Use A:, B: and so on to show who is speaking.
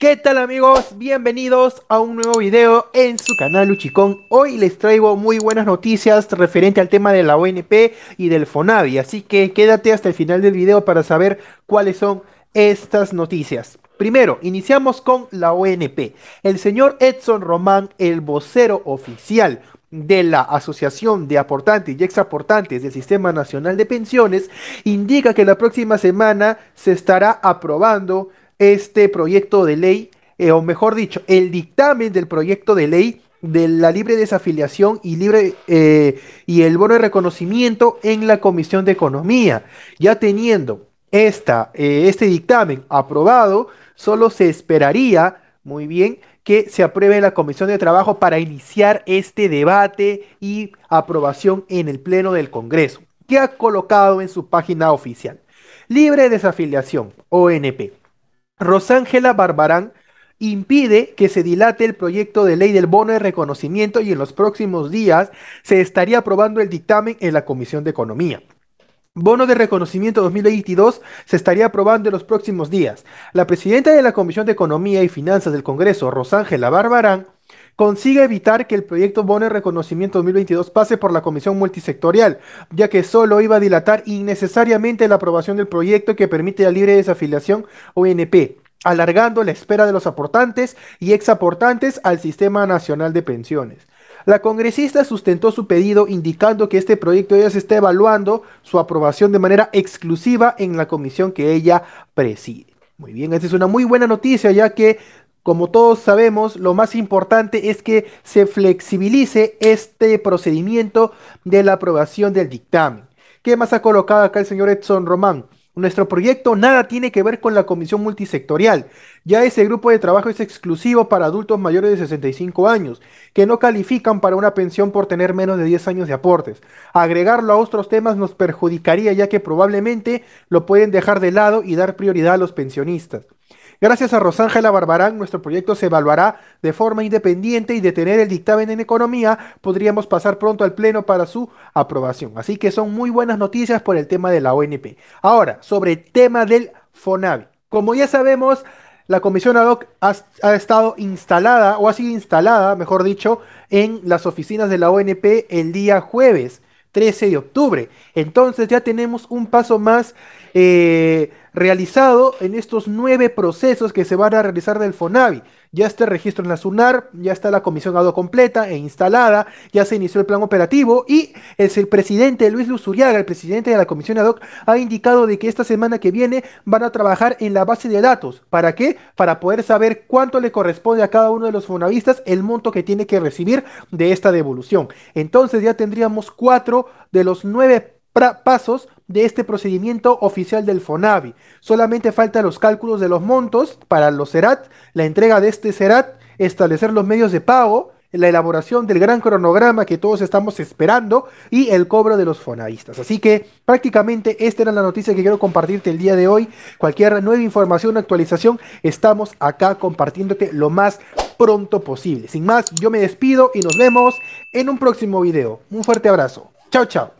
A: ¿Qué tal amigos? Bienvenidos a un nuevo video en su canal Luchicón. Hoy les traigo muy buenas noticias referente al tema de la ONP y del FONAVI, así que quédate hasta el final del video para saber cuáles son estas noticias. Primero, iniciamos con la ONP. El señor Edson Román, el vocero oficial de la Asociación de Aportantes y Exaportantes del Sistema Nacional de Pensiones, indica que la próxima semana se estará aprobando este proyecto de ley, eh, o mejor dicho, el dictamen del proyecto de ley de la libre desafiliación y libre eh, y el bono de reconocimiento en la Comisión de Economía. Ya teniendo esta, eh, este dictamen aprobado, solo se esperaría, muy bien, que se apruebe la Comisión de Trabajo para iniciar este debate y aprobación en el Pleno del Congreso, que ha colocado en su página oficial. Libre desafiliación, ONP. Rosángela Barbarán impide que se dilate el proyecto de ley del bono de reconocimiento y en los próximos días se estaría aprobando el dictamen en la Comisión de Economía. Bono de reconocimiento 2022 se estaría aprobando en los próximos días. La presidenta de la Comisión de Economía y Finanzas del Congreso, Rosángela Barbarán, Consiga evitar que el proyecto Bono Reconocimiento 2022 pase por la comisión multisectorial, ya que solo iba a dilatar innecesariamente la aprobación del proyecto que permite la libre desafiliación ONP, alargando la espera de los aportantes y exaportantes al Sistema Nacional de Pensiones. La congresista sustentó su pedido indicando que este proyecto ya se está evaluando su aprobación de manera exclusiva en la comisión que ella preside. Muy bien, esta es una muy buena noticia ya que como todos sabemos, lo más importante es que se flexibilice este procedimiento de la aprobación del dictamen. ¿Qué más ha colocado acá el señor Edson Román? Nuestro proyecto nada tiene que ver con la comisión multisectorial. Ya ese grupo de trabajo es exclusivo para adultos mayores de 65 años, que no califican para una pensión por tener menos de 10 años de aportes. Agregarlo a otros temas nos perjudicaría ya que probablemente lo pueden dejar de lado y dar prioridad a los pensionistas. Gracias a Rosángela Barbarán, nuestro proyecto se evaluará de forma independiente y de tener el dictamen en economía, podríamos pasar pronto al Pleno para su aprobación. Así que son muy buenas noticias por el tema de la ONP. Ahora, sobre el tema del FONAVI. Como ya sabemos, la comisión ad hoc ha, ha, estado instalada, o ha sido instalada, mejor dicho, en las oficinas de la ONP el día jueves. 13 de octubre. Entonces ya tenemos un paso más eh, realizado en estos nueve procesos que se van a realizar del FONAVI. Ya está el registro en la SUNAR, ya está la comisión ad hoc completa e instalada, ya se inició el plan operativo y es el presidente Luis Luzuriaga, el presidente de la comisión ad hoc, ha indicado de que esta semana que viene van a trabajar en la base de datos. ¿Para qué? Para poder saber cuánto le corresponde a cada uno de los fonavistas el monto que tiene que recibir de esta devolución. Entonces ya tendríamos cuatro de los nueve pasos de este procedimiento oficial del FONAVI. Solamente falta los cálculos de los montos para los CERAT, la entrega de este CERAT, establecer los medios de pago, la elaboración del gran cronograma que todos estamos esperando y el cobro de los fonavistas. Así que prácticamente esta era la noticia que quiero compartirte el día de hoy. Cualquier nueva información, actualización, estamos acá compartiéndote lo más pronto posible. Sin más, yo me despido y nos vemos en un próximo video. Un fuerte abrazo. Chao, chao.